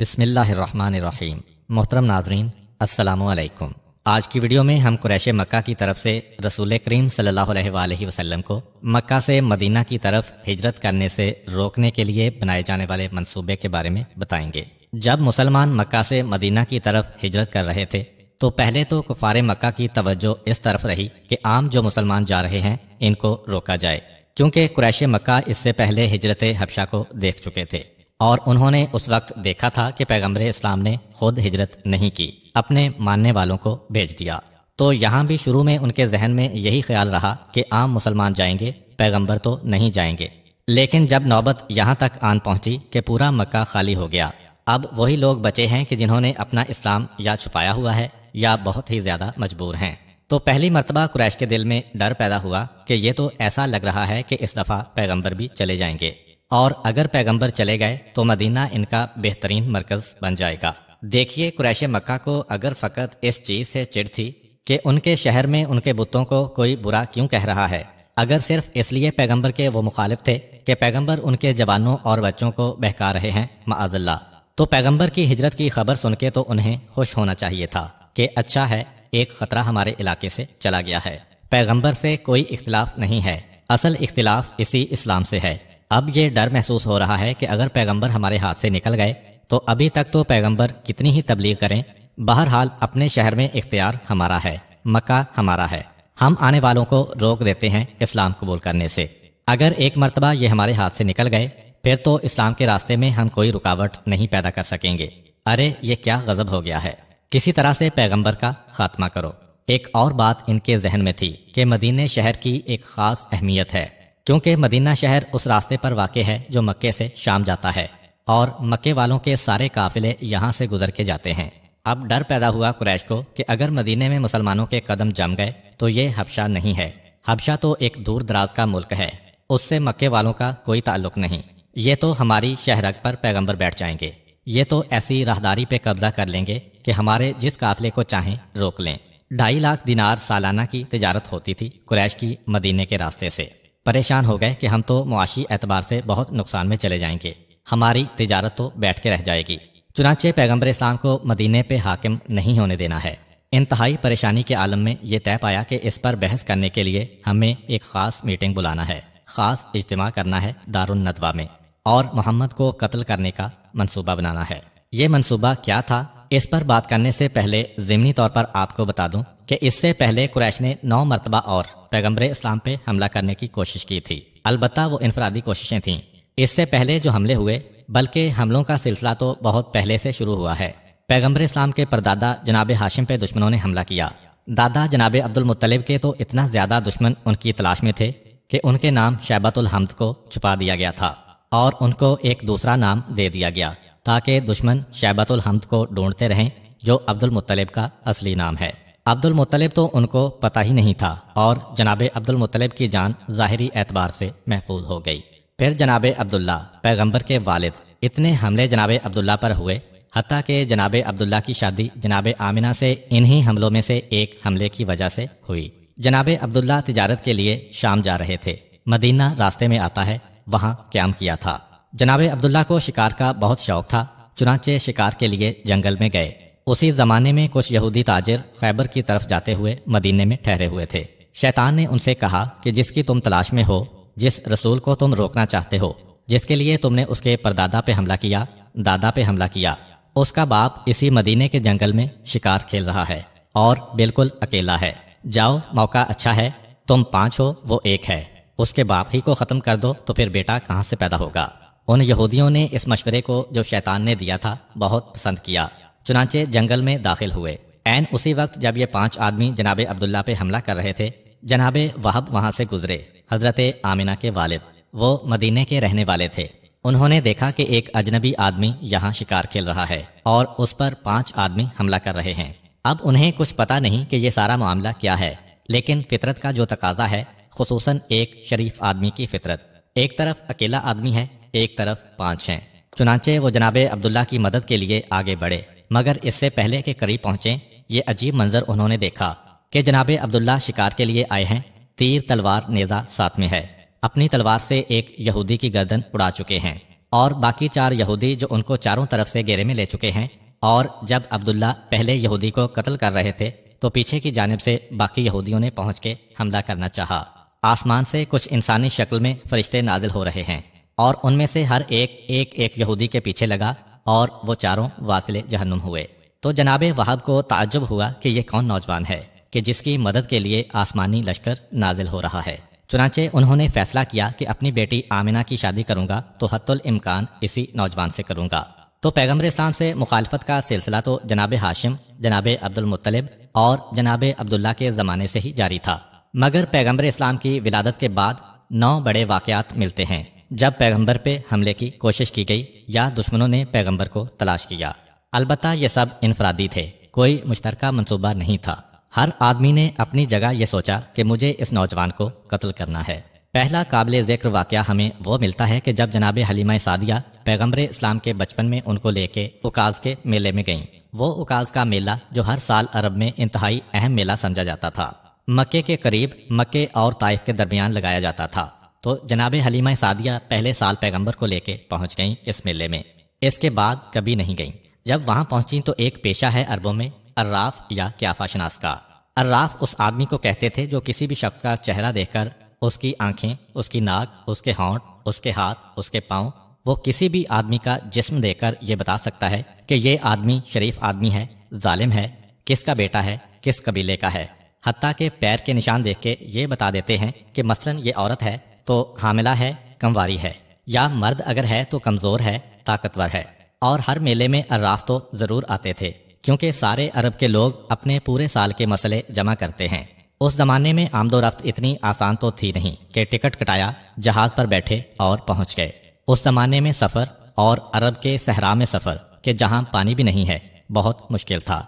बसमिल्लर मोहतरम नाजरीन असलकुम आज की वीडियो में हम कुरैश मक्का की तरफ से रसूल करीम सल्लल्लाहु अलैहि को मक्का से मदीना की तरफ हिजरत करने से रोकने के लिए बनाए जाने वाले मनसूबे के बारे में बताएंगे जब मुसलमान मक्का से मदीना की तरफ हिजरत कर रहे थे तो पहले तो कुफार मक्का की तवज्जो इस तरफ रही कि आम जो मुसलमान जा रहे हैं इनको रोका जाए क्योंकि कुरैश मक्का इससे पहले हिजरत हबशा को देख चुके थे और उन्होंने उस वक्त देखा था कि पैगम्बर इस्लाम ने खुद हिजरत नहीं की अपने मानने वालों को भेज दिया तो यहाँ भी शुरू में उनके जहन में यही ख्याल रहा कि आम मुसलमान जाएंगे पैगम्बर तो नहीं जाएंगे लेकिन जब नौबत यहाँ तक आन पहुंची कि पूरा मक्का खाली हो गया अब वही लोग बचे हैं कि जिन्होंने अपना इस्लाम या छुपाया हुआ है या बहुत ही ज़्यादा मजबूर हैं तो पहली मरतबा कुरैश के दिल में डर पैदा हुआ कि ये तो ऐसा लग रहा है कि इस दफ़ा पैगंबर भी चले जाएंगे और अगर पैगंबर चले गए तो मदीना इनका बेहतरीन मरकज बन जाएगा देखिए कुरैश मक्का को अगर फ़कत इस चीज़ से चिड़ थी कि उनके शहर में उनके बुतों को कोई बुरा क्यों कह रहा है अगर सिर्फ इसलिए पैगंबर के वो मुखालिफ थे कि पैगंबर उनके जवानों और बच्चों को बहका रहे हैं माजल्ला तो पैगंबर की हिजरत की खबर सुन के तो उन्हें खुश होना चाहिए था कि अच्छा है एक खतरा हमारे इलाके से चला गया है पैगंबर से कोई इख्तलाफ नहीं है असल इख्तलाफ इसी इस्लाम से है अब ये डर महसूस हो रहा है कि अगर पैगंबर हमारे हाथ से निकल गए तो अभी तक तो पैगंबर कितनी ही तबलीग करें बहरहाल अपने शहर में इख्तियार हमारा है मक्का हमारा है हम आने वालों को रोक देते हैं इस्लाम कबूल करने से अगर एक मरतबा ये हमारे हाथ से निकल गए फिर तो इस्लाम के रास्ते में हम कोई रुकावट नहीं पैदा कर सकेंगे अरे ये क्या गजब हो गया है किसी तरह से पैगंबर का खात्मा करो एक और बात इनके जहन में थी कि मदीने शहर की एक खास अहमियत है क्योंकि मदीना शहर उस रास्ते पर वाक़ है जो मक्के से शाम जाता है और मक्के वालों के सारे काफिले यहाँ से गुजर के जाते हैं अब डर पैदा हुआ कुरैश को कि अगर मदीने में मुसलमानों के कदम जम गए तो ये हबशा नहीं है हबशा तो एक दूर दराज का मुल्क है उससे मक्के वालों का कोई ताल्लुक नहीं ये तो हमारी शहरक पर पैगंबर बैठ जाएंगे ये तो ऐसी राहदारी पे कब्जा कर लेंगे कि हमारे जिस काफिले को चाहें रोक लें ढाई लाख दिनार सालाना की तजारत होती थी कुरैश की मदीने के रास्ते से परेशान हो गए कि हम तो मुआशी एतबार से बहुत नुकसान में चले जाएंगे हमारी तिजारत तो बैठ के रह जाएगी चुनाचे पैगम्बर इस्लाम को मदीने पर हाकिम नहीं होने देना है इंतहाई परेशानी के आलम में यह तय पाया कि इस पर बहस करने के लिए हमें एक ख़ास मीटिंग बुलाना है ख़ास इज्तम करना है दारुल नदवा में और मोहम्मद को कत्ल करने का मनसूबा बनाना है ये मनसूबा क्या था इस पर बात करने से पहले ज़मनी तौर पर आपको बता दूं कि इससे पहले कुरैश ने नौ मरतबा और पैगम्बर इस्लाम पे हमला करने की कोशिश की थी अलबत् वो इनफरादी कोशिशें थीं इससे पहले जो हमले हुए बल्कि हमलों का सिलसिला तो बहुत पहले से शुरू हुआ है पैगम्बर इस्लाम के परदादा जनाब हाशिम पे दुश्मनों ने हमला किया दादा जनाब अब्दुल मुतलब के तो इतना ज़्यादा दुश्मन उनकी तलाश में थे कि उनके नाम शैबतुल हमद को छुपा दिया गया था और उनको एक दूसरा नाम दे दिया गया ताकि दुश्मन शैबतुल हमद को ढूंढते रहें जो अब्दुल मुतलब का असली नाम है अब्दुल मुतलब तो उनको पता ही नहीं था और जनाब अब्दुल मुतलब की जान ज़ाहरी एतबार से महफूज हो गई फिर जनाब अब्दुल्ला पैगंबर के वालिद इतने हमले जनाब अब्दुल्ला पर हुए हती के जनाब अब्दुल्ला की शादी जनाब आमिना से इन्हीं हमलों में से एक हमले की वजह से हुई जनाब अब्दुल्ला तजारत के लिए शाम जा रहे थे मदीना रास्ते में आता है वहाँ क्याम किया था जनाब अब्दुल्ला को शिकार का बहुत शौक था चुनाचे शिकार के लिए जंगल में गए उसी ज़माने में कुछ यहूदी ताजिर खैबर की तरफ जाते हुए मदीने में ठहरे हुए थे शैतान ने उनसे कहा कि जिसकी तुम तलाश में हो जिस रसूल को तुम रोकना चाहते हो जिसके लिए तुमने उसके परदादा पे हमला किया दादा पे हमला किया उसका बाप इसी मदीने के जंगल में शिकार खेल रहा है और बिल्कुल अकेला है जाओ मौका अच्छा है तुम पाँच हो वो एक है उसके बाप ही को ख़त्म कर दो तो फिर बेटा कहाँ से पैदा होगा उन यहूदियों ने इस मशवरे को जो शैतान ने दिया था बहुत पसंद किया चुनाचे जंगल में दाखिल हुए एन उसी वक्त जब ये पांच आदमी जनाब अब्दुल्ला पे हमला कर रहे थे जनाब वहब वहाँ से गुजरे हजरत आमिना के वालिद वो मदीने के रहने वाले थे उन्होंने देखा कि एक अजनबी आदमी यहाँ शिकार खेल रहा है और उस पर पांच आदमी हमला कर रहे हैं अब उन्हें कुछ पता नहीं कि ये सारा मामला क्या है लेकिन फितरत का जो तकाजा है खसूस एक शरीफ आदमी की फितरत एक तरफ अकेला आदमी है एक तरफ पांच हैं चुनाचे वो जनाब अब्दुल्ला की मदद के लिए आगे बढ़े मगर इससे पहले के करीब पहुंचे ये अजीब मंजर उन्होंने देखा कि जनाब अब्दुल्ला शिकार के लिए आए हैं तीर तलवार नेजा साथ में है अपनी तलवार से एक यहूदी की गर्दन उड़ा चुके हैं और बाकी चार यहूदी जो उनको चारों तरफ से घेरे में ले चुके हैं और जब अब्दुल्ला पहले यहूदी को कत्ल कर रहे थे तो पीछे की जानब से बाकी यहूदियों ने पहुंच के हमला करना चाहा। आसमान से कुछ इंसानी शक्ल में फरिश्ते नाजिल हो रहे हैं और उनमें से हर एक एक एक यहूदी के पीछे लगा और वो चारों वासिले जहन्नुम हुए तो जनाब वहाब को ताज्जुब हुआ कि यह कौन नौजवान है कि जिसकी मदद के लिए आसमानी लश्कर नाजिल हो रहा है चुनाचे उन्होंने फैसला किया कि अपनी बेटी आमिना की शादी करूंगा तो हतुल इम्कान इसी नौजवान से करूंगा तो पैगम्बर इस्लाम से मुखालफत का सिलसिला तो जनाब हाशिम जनाब अब्दुल मुत्तलिब और जनाब अब्दुल्ला के ज़माने से ही जारी था मगर पैगम्बर इस्लाम की विलादत के बाद नौ बड़े वाक़ात मिलते हैं जब पैगंबर पे हमले की कोशिश की गई या दुश्मनों ने पैगंबर को तलाश किया अलबत् ये सब इनफरादी थे कोई मुश्तरक मनसूबा नहीं था हर आदमी ने अपनी जगह ये सोचा कि मुझे इस नौजवान को कत्ल करना है पहला काबिल जिक्र वाक़ हमें वो मिलता है कि जब जनाब हलीमा सादिया पैगम्बर इस्लाम के बचपन में उनको लेके उकाज के मेले में गईं वो उकाज का मेला जो हर साल अरब में इंतहाई अहम मेला समझा जाता था मक्के के करीब मक्के और ताइफ के दरमियान लगाया जाता था तो जनाब हलीमा सादिया पहले साल पैगंबर को लेके पहुंच गईं इस मेले में इसके बाद कभी नहीं गईं जब वहां पहुंची तो एक पेशा है अरबों में अर्राफ या क्याफा शनास का अर्राफ उस आदमी को कहते थे जो किसी भी शख्स का चेहरा देखकर उसकी आंखें उसकी नाक उसके होंठ उसके हाथ उसके पाँव वो किसी भी आदमी का जिसम देकर ये बता सकता है कि ये आदमी शरीफ आदमी है जालिम है किसका बेटा है किस कबीले का है हती के पैर के निशान देख के ये बता देते हैं कि मसलन ये औरत है तो हामिला है कमवारी है या मर्द अगर है तो कमज़ोर है ताकतवर है और हर मेले में अर्राफ तो ज़रूर आते थे क्योंकि सारे अरब के लोग अपने पूरे साल के मसले जमा करते हैं उस ज़माने में आमदोरफ्त इतनी आसान तो थी नहीं कि टिकट कटाया जहाज़ पर बैठे और पहुंच गए उस ज़माने में सफ़र और अरब के सहरा में सफ़र कि जहाँ पानी भी नहीं है बहुत मुश्किल था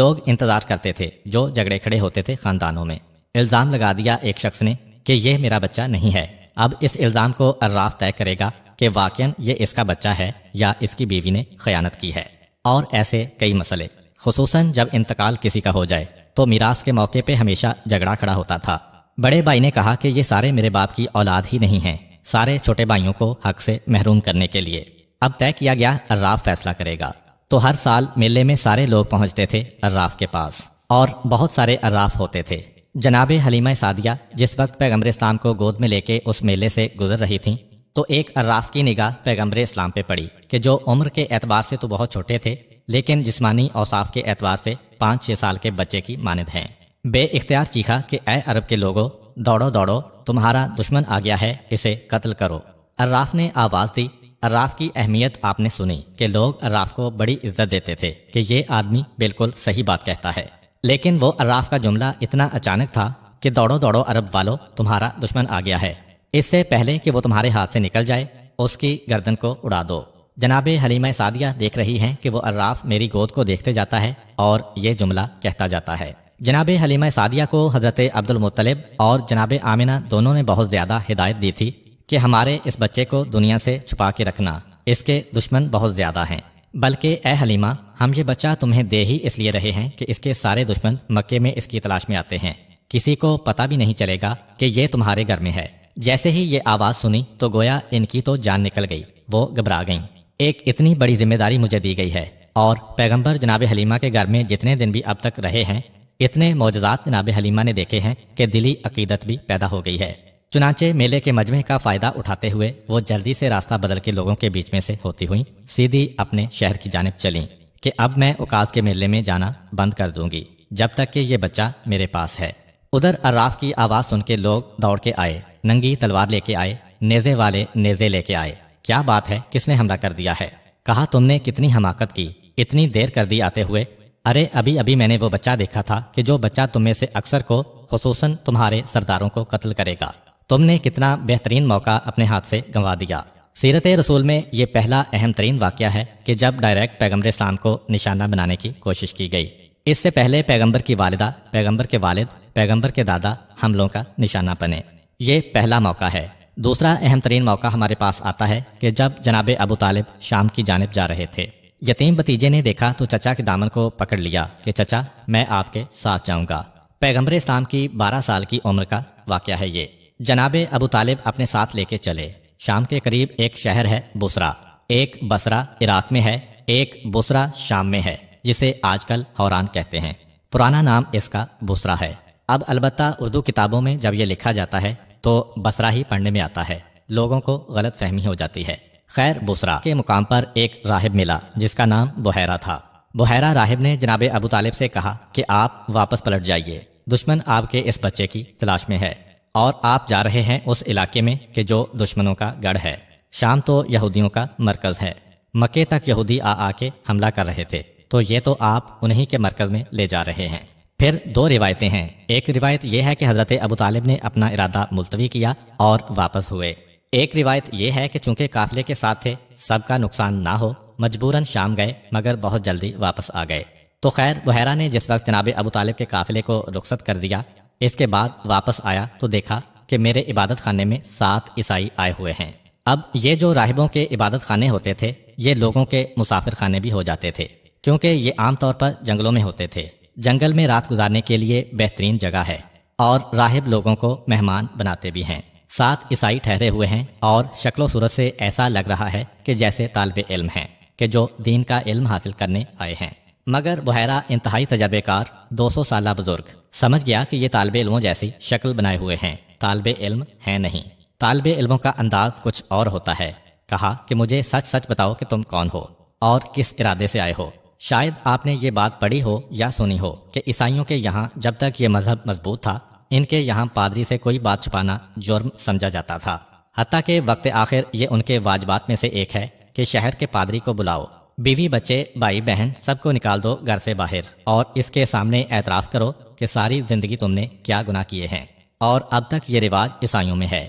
लोग इंतज़ार करते थे जो झगड़े खड़े होते थे ख़ानदानों में इल्ज़ाम लगा दिया एक शख्स ने कि यह मेरा बच्चा नहीं है अब इस इल्ज़ाम को अर्राफ तय करेगा कि वाकन ये इसका बच्चा है या इसकी बीवी ने खयानत की है और ऐसे कई मसले खसूस जब इंतकाल किसी का हो जाए तो मीरास के मौके पर हमेशा झगड़ा खड़ा होता था बड़े भाई ने कहा कि ये सारे मेरे बाप की औलाद ही नहीं है सारे छोटे भाइयों को हक से महरूम करने के लिए अब तय किया गया अर्राफ फैसला करेगा तो हर साल मेले में सारे लोग पहुंचते थे अर्राफ के पास और बहुत सारे अर्राफ होते थे जनाब हलीमा सादिया जिस वक्त पैगम्बर इस्लाम को गोद में लेके उस मेले से गुजर रही थीं तो एक अर्राफ की निगाह पैगम्बर इस्लाम पे पड़ी कि जो उम्र के एतबार से तो बहुत छोटे थे लेकिन जिसमानी औसाफ के एतबार से पाँच छः साल के बच्चे की मानद हैं बे इख्तियार चीखा कि ए अरब के लोगों दौड़ो दौड़ो तुम्हारा दुश्मन आ गया है इसे कत्ल करो अर्राफ ने आवाज़ दी अर्राफ की अहमियत आपने सुनी कि लोग अर्राफ को बड़ी इज्जत देते थे कि ये आदमी बिल्कुल सही बात कहता है लेकिन वो अर्राफ का जुमला इतना अचानक था कि दौड़ो दौड़ो अरब वालों तुम्हारा दुश्मन आ गया है इससे पहले कि वो तुम्हारे हाथ से निकल जाए उसकी गर्दन को उड़ा दो जनाब हलीमा सादिया देख रही हैं कि वो अर्राफ मेरी गोद को देखते जाता है और ये जुमला कहता जाता है जनाब हलीमा सादिया को हज़रत अब्दुलमतलब और जनाब आमिना दोनों ने बहुत ज़्यादा हिदायत दी थी कि हमारे इस बच्चे को दुनिया से छुपा के रखना इसके दुश्मन बहुत ज़्यादा हैं बल्कि ए हलीमा हम ये बच्चा तुम्हें दे ही इसलिए रहे हैं कि इसके सारे दुश्मन मक्के में इसकी तलाश में आते हैं किसी को पता भी नहीं चलेगा कि ये तुम्हारे घर में है जैसे ही ये आवाज़ सुनी तो गोया इनकी तो जान निकल गई वो घबरा गईं एक इतनी बड़ी जिम्मेदारी मुझे दी गई है और पैगंबर जनाब हलीमा के घर में जितने दिन भी अब तक रहे हैं इतने मोजात जनाब हलीमा ने देखे हैं कि दिली अकीदत भी पैदा हो गई है चुनाचे मेले के मजमे का फायदा उठाते हुए वो जल्दी से रास्ता बदल के लोगों के बीच में से होती हुई सीधी अपने शहर की जानब चली कि अब मैं उकास के मेले में जाना बंद कर दूंगी जब तक कि ये बच्चा मेरे पास है उधर अर्राफ की आवाज़ सुन के लोग दौड़ के आए नंगी तलवार लेके आए नेजे वाले नेजे लेके आए क्या बात है किसने हमला कर दिया है कहा तुमने कितनी हमाकत की इतनी देर कर दी आते हुए अरे अभी अभी मैंने वो बच्चा देखा था कि जो बच्चा तुम्हें से अक्सर को खसूस तुम्हारे सरदारों को कत्ल करेगा तुमने कितना बेहतरीन मौका अपने हाथ से गंवा दिया सीरत रसूल में ये पहला अहम तरीन वाक़ है कि जब डायरेक्ट पैगम्बर इस्लाम को निशाना बनाने की कोशिश की गई इससे पहले पैगम्बर की वालदा पैगम्बर के वालद पैगम्बर के दादा हमलों का निशाना बने ये पहला मौका है दूसरा अहम तरीन मौका हमारे पास आता है कि जब जनाब अबू तालिब शाम की जानब जा रहे थे यतीम भतीजे ने देखा तो चचा के दामन को पकड़ लिया कि चचा मैं आपके साथ जाऊंगा पैगम्बर इस्लाम की बारह साल की उम्र का वाक़ है ये जनाब अबू तालिब अपने साथ लेके चले शाम के करीब एक शहर है बुसरा एक बसरा इराक में है एक बुसरा शाम में है जिसे आजकल हौरान कहते हैं पुराना नाम इसका बुसरा है अब अलबत् उर्दू किताबों में जब ये लिखा जाता है तो बसरा ही पढ़ने में आता है लोगों को गलत फहमी हो जाती है खैर बुसरा के मुकाम पर एक राहिब मिला जिसका नाम बुहरा था बुहरा राहिब ने जनाब अबू तालिब से कहा कि आप वापस पलट जाइए दुश्मन आपके इस बच्चे की तलाश में है और आप जा रहे हैं उस इलाके में कि जो दुश्मनों का गढ़ है शाम तो यहूदियों का मरकज है मक्के तक यहूदी आ आके हमला कर रहे थे तो ये तो आप उन्हीं के मरकज में ले जा रहे हैं फिर दो रिवायतें हैं एक रिवायत यह है कि हज़रत अबू तालिब ने अपना इरादा मुलतवी किया और वापस हुए एक रिवायत यह है कि चूंकि काफिले के साथ थे सबका नुकसान ना हो मजबूरन शाम गए मगर बहुत जल्दी वापस आ गए तो खैर बहरा ने जिस वक्त जनाब अबू तालिब के काफिले को रुखसत कर दिया इसके बाद वापस आया तो देखा कि मेरे इबादत खाने में सात ईसाई आए हुए हैं अब ये जो राहिबों के इबादत खाने होते थे ये लोगों के मुसाफिर खाने भी हो जाते थे क्योंकि ये आमतौर पर जंगलों में होते थे जंगल में रात गुजारने के लिए बेहतरीन जगह है और राहिब लोगों को मेहमान बनाते भी हैं सात ईसाई ठहरे हुए हैं और शक्लो सूरत से ऐसा लग रहा है कि जैसे तालब इल्म हैं कि जो दीन का इल्म हासिल करने आए हैं मगर बुहरा इंतहाई तजर्बेकार दो सौ साल बुजुर्ग समझ गया कि ये तालब इलमों जैसी शक्ल बनाए हुए हैं तालब इल्म है नहीं तालब इलमों का अंदाज कुछ और होता है कहा कि मुझे सच सच बताओ कि तुम कौन हो और किस इरादे से आए हो शायद आपने ये बात पढ़ी हो या सुनी हो कि ईसाइयों के यहाँ जब तक ये मजहब मजबूत था इनके यहाँ पादरी से कोई बात छुपाना जुर्म समझा जाता था हती के वक्त आखिर ये उनके वाजबात में से एक है कि शहर के पादरी को बुलाओ बीवी बच्चे भाई बहन सबको निकाल दो घर से बाहर और इसके सामने एतराफ़ करो कि सारी ज़िंदगी तुमने क्या गुनाह किए हैं और अब तक ये रिवाज ईसाइयों में है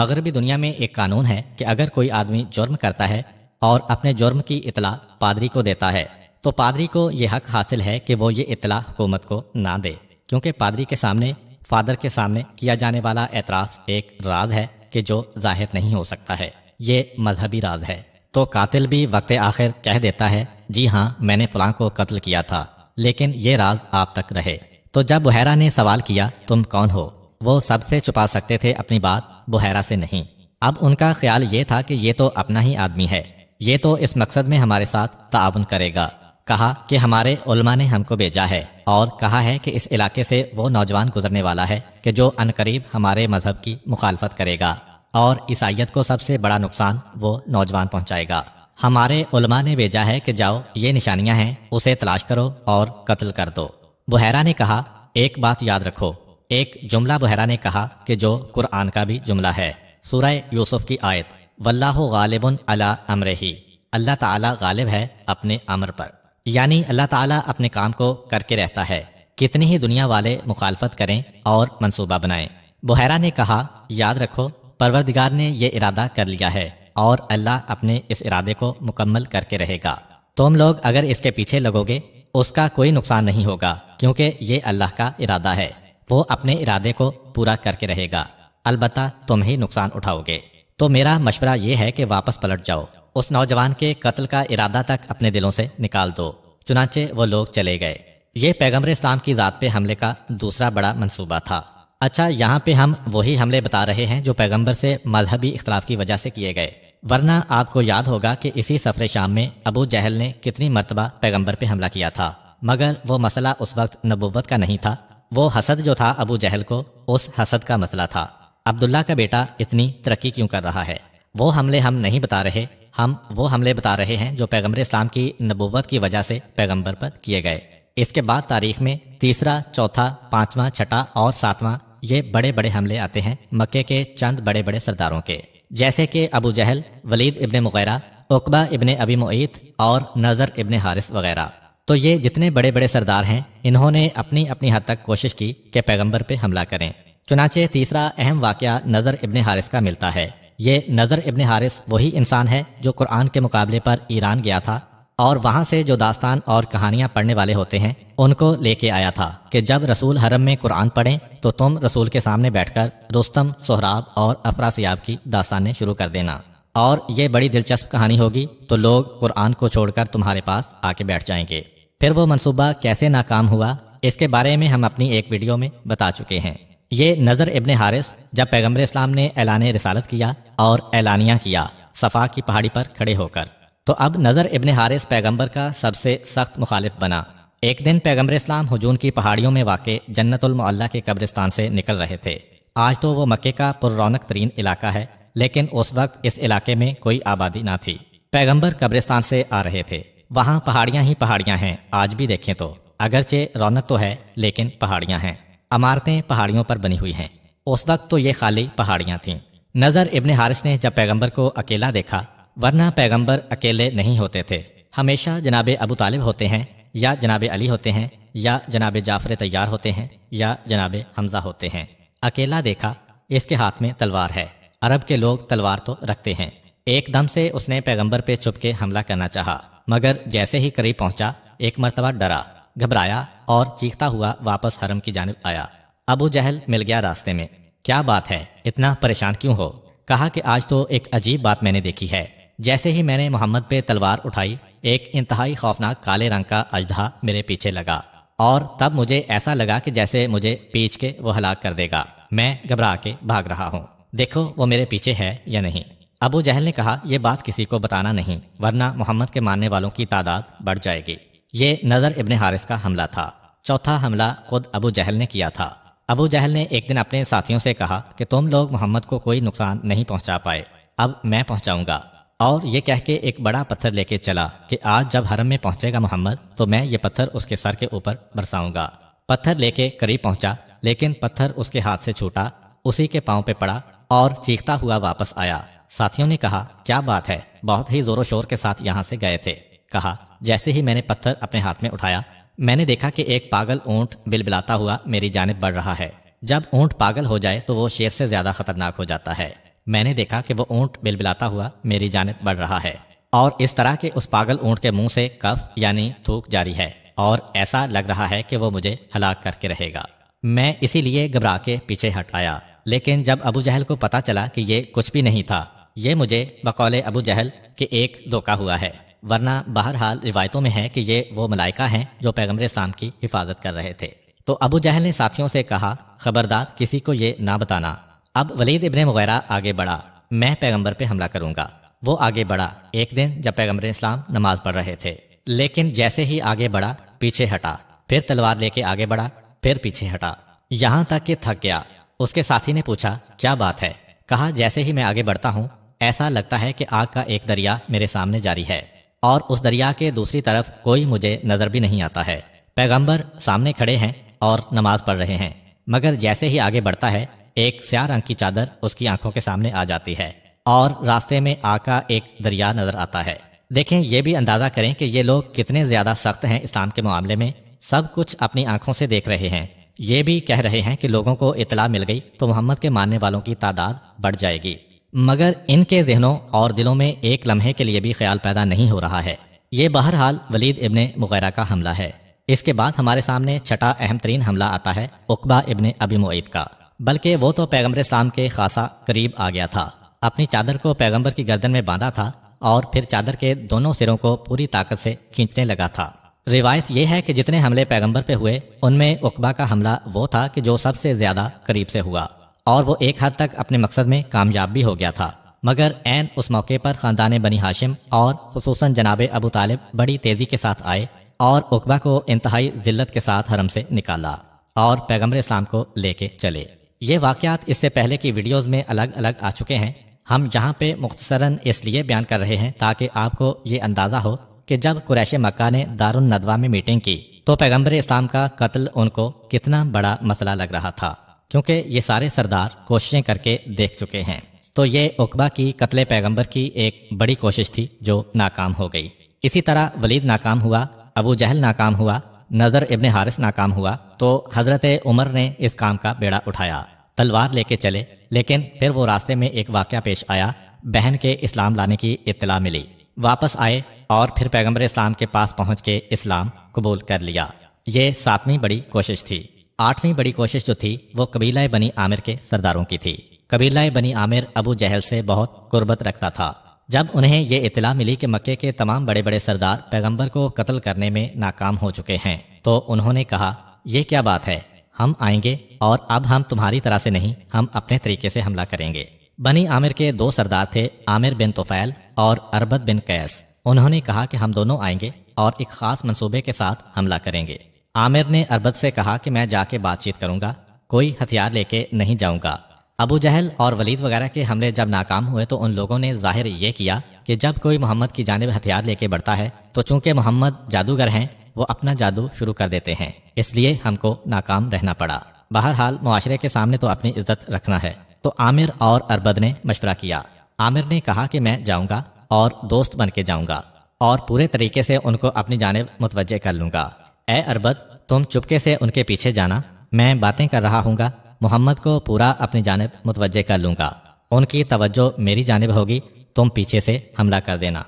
मगरबी दुनिया में एक कानून है कि अगर कोई आदमी जुर्म करता है और अपने जुर्म की इतला पादरी को देता है तो पादरी को यह हक हासिल है कि वो ये इतला हुकूमत को ना दे क्योंकि पादरी के सामने फादर के सामने किया जाने वाला एतराज एक राज है कि जो जाहिर नहीं हो सकता है ये मजहबी राज है तो कातिल भी वक्त आखिर कह देता है जी हाँ मैंने फलां को कत्ल किया था लेकिन ये राज आप तक रहे तो जब बुहरा ने सवाल किया तुम कौन हो वो सबसे छुपा सकते थे अपनी बात बुहरा से नहीं अब उनका ख्याल ये था कि ये तो अपना ही आदमी है ये तो इस मकसद में हमारे साथ ताउन करेगा कहा कि हमारे उलमा ने हमको भेजा है और कहा है कि इस इलाके से वो नौजवान गुजरने वाला है कि जो अनकरीब हमारे मजहब की मुखालफत करेगा और ईसाइत को सबसे बड़ा नुकसान वो नौजवान पहुंचाएगा हमारे उलमा ने भेजा है कि जाओ ये निशानियां हैं उसे तलाश करो और कत्ल कर दो बुहरा ने कहा एक बात याद रखो एक जुमला बुहरा ने कहा कि जो कुरान का भी जुमला है सूरह यूसुफ की आयत वल्लाह गालिबन अला अमर ही अल्लाह ताला गालिब है अपने अमर पर यानी अल्लाह ताला अपने काम को करके रहता है कितनी ही दुनिया वाले मुखालफत करें और मनसूबा बनाएं बुहरा ने कहा याद रखो परवरदिगार ने ये इरादा कर लिया है और अल्लाह अपने इस इरादे को मुकम्मल करके रहेगा तुम लोग अगर इसके पीछे लगोगे उसका कोई नुकसान नहीं होगा क्योंकि ये अल्लाह का इरादा है वो अपने इरादे को पूरा करके रहेगा अलबत् तुम ही नुकसान उठाओगे तो मेरा मशवरा ये है कि वापस पलट जाओ उस नौजवान के कत्ल का इरादा तक अपने दिलों से निकाल दो चुनाचे वो लोग चले गए ये पैगम्बर इस्लाम की ज़ात पे हमले का दूसरा बड़ा मंसूबा था अच्छा यहाँ पे हम वही हमले बता रहे हैं जो पैगंबर से मजहबी इख्तलाफ की वजह से किए गए वरना आपको याद होगा कि इसी सफर शाम में अबू जहल ने कितनी मरतबा पैगंबर पे हमला किया था मगर वो मसला उस वक्त नबुवत का नहीं था वो हसद जो था अबू जहल को उस हसद का मसला था अब्दुल्ला का बेटा इतनी तरक्की क्यों कर रहा है वो हमले हम नहीं बता रहे हम वो हमले बता रहे हैं जो पैगम्बर इस्लाम की नबुवत की वजह से पैगम्बर पर किए गए इसके बाद तारीख में तीसरा चौथा पांचवा छठा और सातवां ये बड़े बड़े हमले आते हैं मक्के के चंद बड़े बड़े सरदारों के जैसे कि अबू जहल वलीद इबन मुगैरा उकबा इबन अबी मुत और नज़र इब्ने हारिस वगैरह तो ये जितने बड़े बड़े सरदार हैं इन्होंने अपनी अपनी हद तक कोशिश की कि पैगंबर पे हमला करें चुनाचे तीसरा अहम वाक़ नज़र इबन हारिस का मिलता है ये नज़र इबन हारिस वही इंसान है जो कुरान के मुकाबले पर ईरान गया था और वहाँ से जो दास्तान और कहानियाँ पढ़ने वाले होते हैं उनको लेके आया था कि जब रसूल हरम में कुरान पढ़ें तो तुम रसूल के सामने बैठकर रोस्तम सोहराब और अफरासियाब की दास्तानें शुरू कर देना और ये बड़ी दिलचस्प कहानी होगी तो लोग कुरान को छोड़कर तुम्हारे पास आके बैठ जाएंगे फिर वो मनसूबा कैसे नाकाम हुआ इसके बारे में हम अपनी एक वीडियो में बता चुके हैं ये नज़र इबन हारिस जब पैगम्बर इस्लाम ने ऐलान रिसालत किया और ऐलानिया किया सफ़ा की पहाड़ी पर खड़े होकर तो अब नज़र इबन हारिस पैगंबर का सबसे सख्त मुखालिफ बना एक दिन पैगम्बर इस्लाम हजून की पहाड़ियों में वाक़ जन्नतमल्ला के कब्रिस्तान से निकल रहे थे आज तो वो मक्के का पुरौनक तरीन इलाका है लेकिन उस वक्त इस इलाके में कोई आबादी ना थी पैगंबर कब्रिस्तान से आ रहे थे वहाँ पहाड़ियाँ ही पहाड़ियाँ हैं आज भी देखें तो अगरचे रौनक तो है लेकिन पहाड़ियाँ हैं इमारतें पहाड़ियों पर बनी हुई हैं उस वक्त तो ये खाली पहाड़ियाँ थीं नज़र इबन हारिस ने जब पैगम्बर को अकेला देखा वरना पैगंबर अकेले नहीं होते थे हमेशा जनाब अबू तालिब होते हैं या जनाब अली होते हैं या जनाब जाफर तैयार होते हैं या जनाब हमजा होते हैं अकेला देखा इसके हाथ में तलवार है अरब के लोग तलवार तो रखते हैं एकदम से उसने पैगंबर पे के हमला करना चाहा मगर जैसे ही करीब पहुंचा एक मरतबा डरा घबराया और चीखता हुआ वापस हरम की जानब आया अबू जहल मिल गया रास्ते में क्या बात है इतना परेशान क्यों हो कहा कि आज तो एक अजीब बात मैंने देखी है जैसे ही मैंने मोहम्मद पे तलवार उठाई एक इंतहाई खौफनाक काले रंग का अजधा मेरे पीछे लगा और तब मुझे ऐसा लगा कि जैसे मुझे पीछ के वो हलाक कर देगा मैं घबरा के भाग रहा हूँ देखो वो मेरे पीछे है या नहीं अबू जहल ने कहा यह बात किसी को बताना नहीं वरना मोहम्मद के मानने वालों की तादाद बढ़ जाएगी ये नज़र इबन हारिस का हमला था चौथा हमला खुद अबू जहल ने किया था अबू जहल ने एक दिन अपने साथियों से कहा कि तुम लोग मोहम्मद को कोई नुकसान नहीं पहुंचा पाए अब मैं पहुंचाऊंगा और ये कह के एक बड़ा पत्थर लेके चला कि आज जब हरम में पहुंचेगा मोहम्मद तो मैं ये पत्थर उसके सर के ऊपर बरसाऊंगा पत्थर लेके करीब पहुंचा लेकिन पत्थर उसके हाथ से छूटा उसी के पाँव पे पड़ा और चीखता हुआ वापस आया साथियों ने कहा क्या बात है बहुत ही जोरों शोर के साथ यहाँ से गए थे कहा जैसे ही मैंने पत्थर अपने हाथ में उठाया मैंने देखा कि एक पागल ऊंट बिलबिलाता हुआ मेरी जानब बढ़ रहा है जब ऊंट पागल हो जाए तो वो शेर से ज्यादा खतरनाक हो जाता है मैंने देखा कि वो ऊँट बिलबिलाता हुआ मेरी जानब बढ़ रहा है और इस तरह के उस पागल ऊँट के मुंह से कफ यानी थूक जारी है और ऐसा लग रहा है कि वो मुझे हलाक करके रहेगा मैं इसीलिए घबरा के पीछे हट आया लेकिन जब अबू जहल को पता चला कि ये कुछ भी नहीं था ये मुझे बकौले अबू जहल के एक धोखा हुआ है वरना बहरहाल रिवायतों में है कि ये वो मलाइका हैं जो पैगम्बर इस्लाम की हिफाजत कर रहे थे तो अबू जहल ने साथियों से कहा खबरदार किसी को ये ना बताना अब वलीद इबन वगैरह आगे बढ़ा मैं पैगम्बर पे हमला करूँगा वो आगे बढ़ा एक दिन जब पैगम्बर इस्लाम नमाज पढ़ रहे थे लेकिन जैसे ही आगे बढ़ा पीछे हटा फिर तलवार लेके आगे बढ़ा फिर पीछे हटा यहाँ तक कि थक गया उसके साथी ने पूछा क्या बात है कहा जैसे ही मैं आगे बढ़ता हूँ ऐसा लगता है कि आग का एक दरिया मेरे सामने जारी है और उस दरिया के दूसरी तरफ कोई मुझे नजर भी नहीं आता है पैगंबर सामने खड़े हैं और नमाज पढ़ रहे हैं मगर जैसे ही आगे बढ़ता है एक स्या रंग की चादर उसकी आंखों के सामने आ जाती है और रास्ते में आका एक दरिया नजर आता है देखें यह भी अंदाजा करें कि ये लोग कितने ज्यादा सख्त हैं इस्लाम के मामले में सब कुछ अपनी आंखों से देख रहे हैं ये भी कह रहे हैं कि लोगों को इतला मिल गई तो मोहम्मद के मानने वालों की तादाद बढ़ जाएगी मगर इनके जहनों और दिलों में एक लम्हे के लिए भी ख्याल पैदा नहीं हो रहा है ये बहरहाल वलीद इबन मुगैरा का हमला है इसके बाद हमारे सामने छठा अहम तरीन हमला आता है उकबा इबन अबी मोईद का बल्कि वो तो पैगम्बर इस्लाम के खासा करीब आ गया था अपनी चादर को पैगम्बर की गर्दन में बांधा था और फिर चादर के दोनों सिरों को पूरी ताकत से खींचने लगा था रिवायत यह है कि जितने हमले पैगंबर पे हुए उनमें उकबा का हमला वो था कि जो सबसे ज्यादा करीब से हुआ और वो एक हद तक अपने मकसद में कामयाब भी हो गया था मगर एन उस मौके पर खानदान बनी हाशिम और खसूस जनाब अबू तालिब बड़ी तेजी के साथ आए और उकबा को इंतहाई जिल्लत के साथ हरम से निकाला और पैगम्बर इस्लाम को लेके चले ये वाक़ात इससे पहले की वीडियोज़ में अलग अलग आ चुके हैं हम यहाँ पे मुख्तसरा इसलिए बयान कर रहे हैं ताकि आपको ये अंदाज़ा हो कि जब कुरैश मक्का ने दारुन नदवा में मीटिंग की तो पैगम्बर इस्लाम का कत्ल उनको कितना बड़ा मसला लग रहा था क्योंकि ये सारे सरदार कोशिशें करके देख चुके हैं तो ये उकबा की कत्ल पैगम्बर की एक बड़ी कोशिश थी जो नाकाम हो गई इसी तरह वलीद नाकाम हुआ अबू जहल नाकाम हुआ नज़र इबन हारिस नाकाम हुआ तो हज़रत उमर ने इस काम का बेड़ा उठाया तलवार लेके चले लेकिन फिर वो रास्ते में एक वाक्य पेश आया बहन के इस्लाम लाने की इतला मिली वापस आए और फिर पैगम्बर इस्लाम के पास पहुँच के इस्लाम कबूल कर लिया ये सातवीं बड़ी कोशिश थी आठवीं बड़ी कोशिश जो थी वो कबीला बनी आमिर के सरदारों की थी कबीला बनी आमिर अबू जहल से बहुत गुर्बत रखता था जब उन्हें ये इतला मिली कि मक्के के तमाम बड़े बड़े सरदार पैगंबर को कत्ल करने में नाकाम हो चुके हैं तो उन्होंने कहा यह क्या बात है हम आएंगे और अब हम तुम्हारी तरह से नहीं हम अपने तरीके से हमला करेंगे बनी आमिर के दो सरदार थे आमिर बिन तोफैल और अरबत बिन कैस उन्होंने कहा कि हम दोनों आएंगे और एक खास मंसूबे के साथ हमला करेंगे आमिर ने अरबत से कहा कि मैं जाके बातचीत करूंगा कोई हथियार लेके नहीं जाऊंगा अबू जहल और वलीद वगैरह के हमले जब नाकाम हुए तो उन लोगों ने जाहिर ये किया कि जब कोई मोहम्मद की जानब हथियार लेके बढ़ता है तो चूंकि मोहम्मद जादूगर हैं वो अपना जादू शुरू कर देते हैं इसलिए हमको नाकाम रहना पड़ा बहरहाल मुआरे के सामने तो अपनी इज्जत रखना है तो आमिर और अरबद ने मशवरा किया आमिर ने कहा कि मैं जाऊंगा और दोस्त बन के जाऊंगा और पूरे तरीके से उनको अपनी जानब मुतवजह कर लूंगा ए अरबद तुम चुपके से उनके पीछे जाना मैं बातें कर रहा हूँ मोहम्मद को पूरा अपनी जानब मुतवजह कर लूँगा उनकी तवज्जो मेरी जानब होगी तुम पीछे से हमला कर देना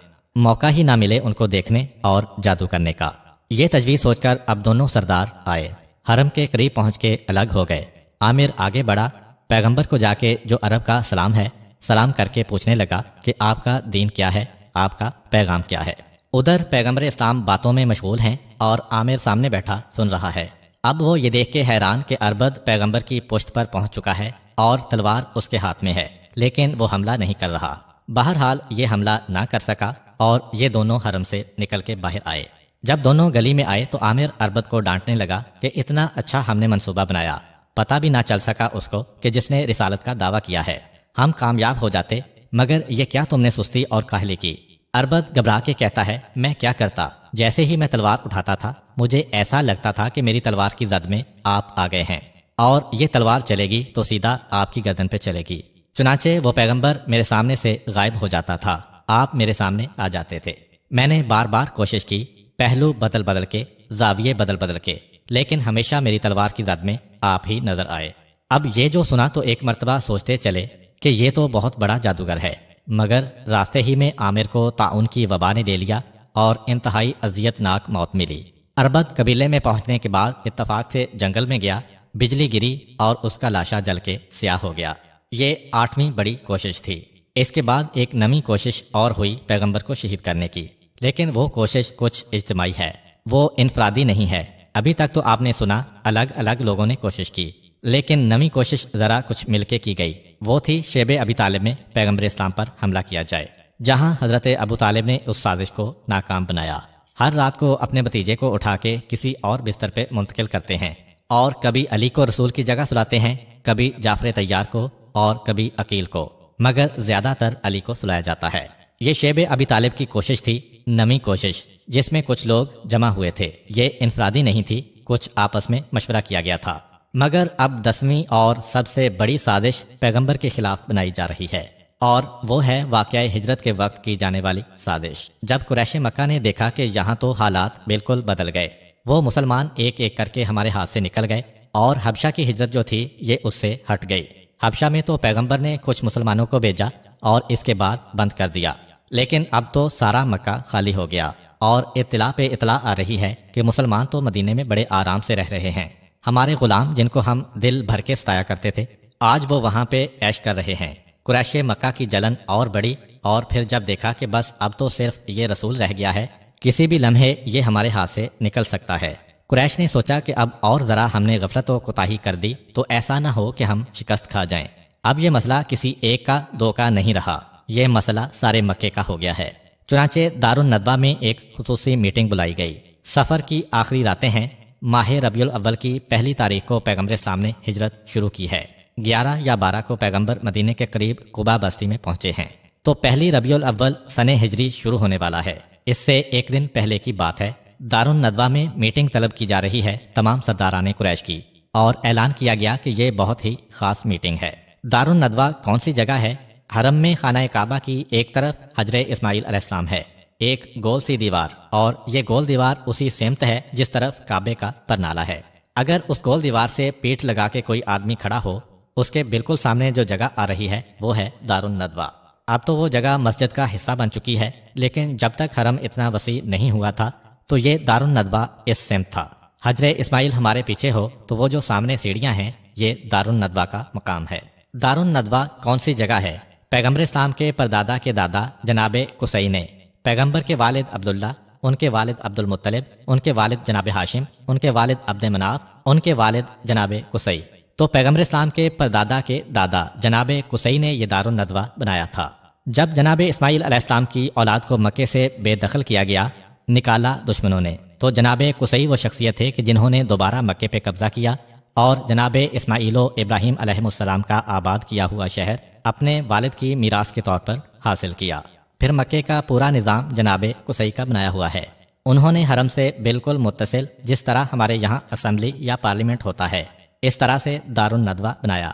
मौका ही ना मिले उनको देखने और जादू करने का ये तजवीज़ सोचकर अब दोनों सरदार आए हरम के करीब पहुंच के अलग हो गए आमिर आगे बढ़ा पैगंबर को जाके जो अरब का सलाम है सलाम करके पूछने लगा कि आपका दीन क्या है आपका पैगाम क्या है उधर पैगंबर इस्लाम बातों में मशगूल हैं और आमिर सामने बैठा सुन रहा है अब वो ये देख के हैरान कि अरबद पैगंबर की पुश्त पर पहुंच चुका है और तलवार उसके हाथ में है लेकिन वो हमला नहीं कर रहा बहरहाल ये हमला ना कर सका और ये दोनों हरम से निकल के बाहर आए जब दोनों गली में आए तो आमिर अरबत को डांटने लगा कि इतना अच्छा हमने मंसूबा बनाया पता भी ना चल सका उसको कि जिसने रिसालत का दावा किया है हम कामयाब हो जाते मगर ये क्या तुमने सुस्ती और काहली की अरबत घबरा के कहता है मैं क्या करता जैसे ही मैं तलवार उठाता था मुझे ऐसा लगता था कि मेरी तलवार की जद में आप आ गए हैं और ये तलवार चलेगी तो सीधा आपकी गर्दन पे चलेगी चुनाचे वो पैगंबर मेरे सामने से गायब हो जाता था आप मेरे सामने आ जाते थे मैंने बार बार कोशिश की पहलू बदल बदल के जाविये बदल बदल के लेकिन हमेशा मेरी तलवार की जद में आप ही नजर आए अब ये जो सुना तो एक मरतबा सोचते चले कि ये तो बहुत बड़ा जादूगर है मगर रास्ते ही में आमिर को ताउन की वबा ने ले लिया और इंतहाई अजियतनाक मौत मिली अरबत कबीले में पहुंचने के बाद इतफाक से जंगल में गया बिजली गिरी और उसका लाशा जल के स्याह हो गया ये आठवीं बड़ी कोशिश थी इसके बाद एक नमी कोशिश और हुई पैगंबर को शहीद करने की लेकिन वो कोशिश कुछ इज्तमाही है वो इनफरादी नहीं है अभी तक तो आपने सुना अलग अलग लोगों ने कोशिश की लेकिन नवी कोशिश ज़रा कुछ मिलके की गई वो थी शेब अबी तालिब में पैगम्बर इस्लाम पर हमला किया जाए जहाँ हज़रत अबू तालिब ने उस साजिश को नाकाम बनाया हर रात को अपने भतीजे को उठा के किसी और बिस्तर पे मुंतकिल करते हैं और कभी अली को रसूल की जगह सुलाते हैं कभी जाफर तैयार को और कभी अकील को मगर ज़्यादातर अली को सुलाया जाता है ये शेब अभी तालिब की कोशिश थी नमी कोशिश जिसमें कुछ लोग जमा हुए थे ये इनफरादी नहीं थी कुछ आपस में मशवरा किया गया था मगर अब दसवीं और सबसे बड़ी साजिश पैगंबर के खिलाफ बनाई जा रही है और वो है वाक़ हिजरत के वक्त की जाने वाली साजिश जब कुरैश मक्का ने देखा कि यहाँ तो हालात बिल्कुल बदल गए वो मुसलमान एक एक करके हमारे हाथ से निकल गए और हबशा की हिजरत जो थी ये उससे हट गई हबशा में तो पैगंबर ने कुछ मुसलमानों को भेजा और इसके बाद बंद कर दिया लेकिन अब तो सारा मक्का खाली हो गया और इतला पे इतला आ रही है कि मुसलमान तो मदीने में बड़े आराम से रह रहे हैं हमारे गुलाम जिनको हम दिल भर के सताया करते थे आज वो वहाँ पे ऐश कर रहे हैं कुरैश मक्का की जलन और बढ़ी और फिर जब देखा कि बस अब तो सिर्फ ये रसूल रह गया है किसी भी लम्हे ये हमारे हाथ से निकल सकता है कुरैश ने सोचा कि अब और ज़रा हमने गफलत व कोताही कर दी तो ऐसा ना हो कि हम शिकस्त खा जाएं। अब ये मसला किसी एक का दो का नहीं रहा यह मसला सारे मक्के का हो गया है चुनाचे दारुल नदवा में एक खसूस मीटिंग बुलाई गई सफ़र की आखिरी रातें हैं माह रबील अव्वल की पहली तारीख को पैगम्बर इस्लाम ने हिजरत शुरू की है ग्यारह या बारह को पैगम्बर मदीने के करीब कुबा बस्ती में पहुंचे हैं तो पहली रबील अव्वल सने हिजरी शुरू होने वाला है इससे एक दिन पहले की बात है दारुल नदवा में मीटिंग तलब की जा रही है तमाम सरदारान कुरैश की और ऐलान किया गया कि ये बहुत ही खास मीटिंग है दारुल नदवा कौन सी जगह है हरम में खाना काबा की एक तरफ हजर इस्माइल अलैहिस्सलाम है एक गोल सी दीवार और ये गोल दीवार उसी सेमत है जिस तरफ काबे का परनाला है अगर उस गोल दीवार से पीठ लगा के कोई आदमी खड़ा हो उसके बिल्कुल सामने जो जगह आ रही है वो है दारुन नदवा अब तो वो जगह मस्जिद का हिस्सा बन चुकी है लेकिन जब तक हरम इतना वसी नहीं हुआ था तो ये दारुन नदवा इस सेमत था हजर इस्माइल हमारे पीछे हो तो वो जो सामने सीढ़ियाँ हैं ये दारुन नदवा का मकाम है दारुन नदवा कौन सी जगह है पैगम्बर इस्लाम के परदादा के दादा जनाब कुसई ने पैगम्बर के वालद अब्दुल्ला उनके वालद अब्दुल उनके वालद जनाब हाशिम उनके वालद अब्द मनाफ उनके वालद जनाब कुसई तो पैगम्बर इस्लाम के परदादा के दादा जनाब कुसई ने यह दारुल नदवा बनाया था जब जनाब इसमाइल आलाम की औलाद को मक्के से बेदखल किया गया निकाला दुश्मनों ने तो जनाब कुसई वो शख्सियत थे कि जिन्होंने दोबारा मक्के पे कब्जा किया और जनाब इसमाइलो इब्राहिम अलैहिस्सलाम का आबाद किया हुआ शहर अपने वालिद की मीरास के तौर पर हासिल किया फिर मक्के का पूरा निज़ाम जनाब कुसई का बनाया हुआ है उन्होंने हरम से बिल्कुल मुतसिल जिस तरह हमारे यहाँ असम्बली या पार्लियामेंट होता है इस तरह से दारुल नदवा बनाया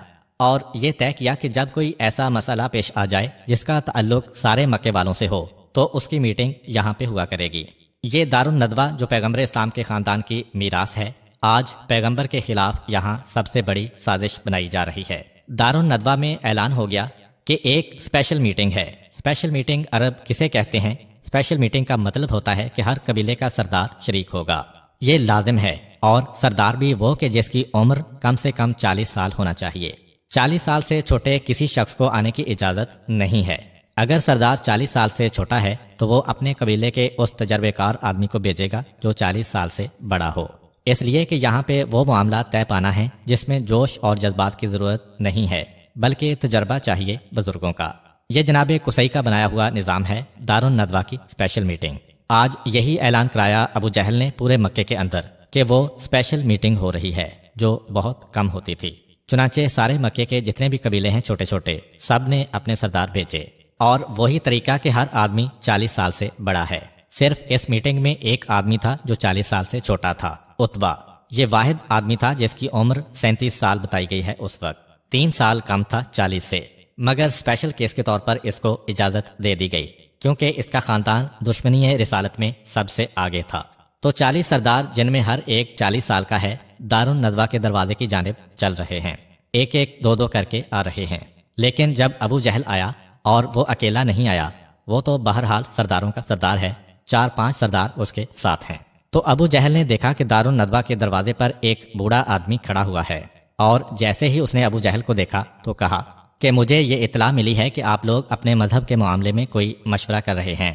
और ये तय किया कि जब कोई ऐसा मसला पेश आ जाए जिसका ताल्लुक सारे मक्के वालों से हो तो उसकी मीटिंग यहाँ पे हुआ करेगी ये दारुल नदवा जो पैगम्बर इस्लाम के ख़ानदान की मीरास है आज पैगंबर के खिलाफ यहाँ सबसे बड़ी साजिश बनाई जा रही है दारुल नदवा में ऐलान हो गया कि एक स्पेशल मीटिंग है स्पेशल मीटिंग अरब किसे कहते हैं स्पेशल मीटिंग का मतलब होता है कि हर कबीले का सरदार शरीक होगा ये लाजिम है और सरदार भी वो के जिसकी उम्र कम से कम 40 साल होना चाहिए 40 साल से छोटे किसी शख्स को आने की इजाज़त नहीं है अगर सरदार 40 साल से छोटा है तो वो अपने कबीले के उस तजर्बेकार आदमी को भेजेगा जो 40 साल से बड़ा हो इसलिए कि यहाँ पे वो मामला तय पाना है जिसमें जोश और जज्बात की ज़रूरत नहीं है बल्कि तजर्बा चाहिए बुज़ुर्गों का ये जनाब कुसई का बनाया हुआ निज़ाम है दारुल नदवा की स्पेशल मीटिंग आज यही ऐलान कराया अबू जहल ने पूरे मक्के के अंदर कि वो स्पेशल मीटिंग हो रही है जो बहुत कम होती थी चुनाचे सारे मक्के के जितने भी कबीले हैं छोटे छोटे सब ने अपने सरदार भेजे और वही तरीका कि हर आदमी चालीस साल से बड़ा है सिर्फ इस मीटिंग में एक आदमी था जो चालीस साल से छोटा था उतबा ये वाहिद आदमी था जिसकी उम्र सैंतीस साल बताई गई है उस वक्त तीन साल कम था चालीस से मगर स्पेशल केस के तौर पर इसको इजाजत दे दी गई क्योंकि इसका खानदान दुश्मनी रिसालत में सबसे आगे था तो चालीस सरदार जिनमें हर एक चालीस साल का है दारुन नदवा के दरवाजे की जानब चल रहे हैं एक एक दो दो करके आ रहे हैं लेकिन जब अबू जहल आया और वो अकेला नहीं आया वो तो बहरहाल सरदारों का सरदार है चार पांच सरदार उसके साथ हैं तो अबू जहल ने देखा कि दारुल नदवा के दरवाजे पर एक बूढ़ा आदमी खड़ा हुआ है और जैसे ही उसने अबू जहल को देखा तो कहा कि मुझे ये इतला मिली है कि आप लोग अपने मजहब के मामले में कोई मशवरा कर रहे हैं